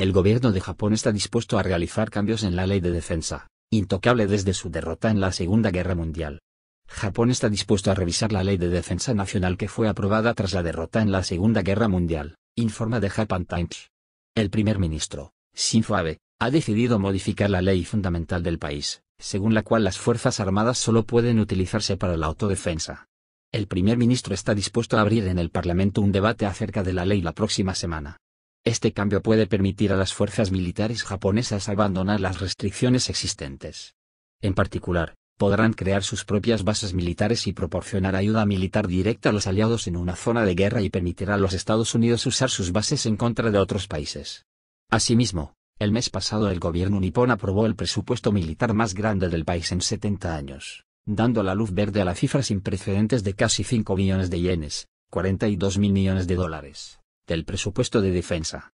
el gobierno de Japón está dispuesto a realizar cambios en la ley de defensa, intocable desde su derrota en la Segunda Guerra Mundial. Japón está dispuesto a revisar la ley de defensa nacional que fue aprobada tras la derrota en la Segunda Guerra Mundial, informa The Japan Times. El primer ministro, Shinzo Abe, ha decidido modificar la ley fundamental del país, según la cual las Fuerzas Armadas solo pueden utilizarse para la autodefensa. El primer ministro está dispuesto a abrir en el Parlamento un debate acerca de la ley la próxima semana, este cambio puede permitir a las fuerzas militares japonesas abandonar las restricciones existentes. En particular, podrán crear sus propias bases militares y proporcionar ayuda militar directa a los aliados en una zona de guerra y permitirá a los Estados Unidos usar sus bases en contra de otros países. Asimismo, el mes pasado el gobierno nipón aprobó el presupuesto militar más grande del país en 70 años, dando la luz verde a la cifra sin precedentes de casi 5 millones de yenes, 42 mil millones de dólares del presupuesto de defensa.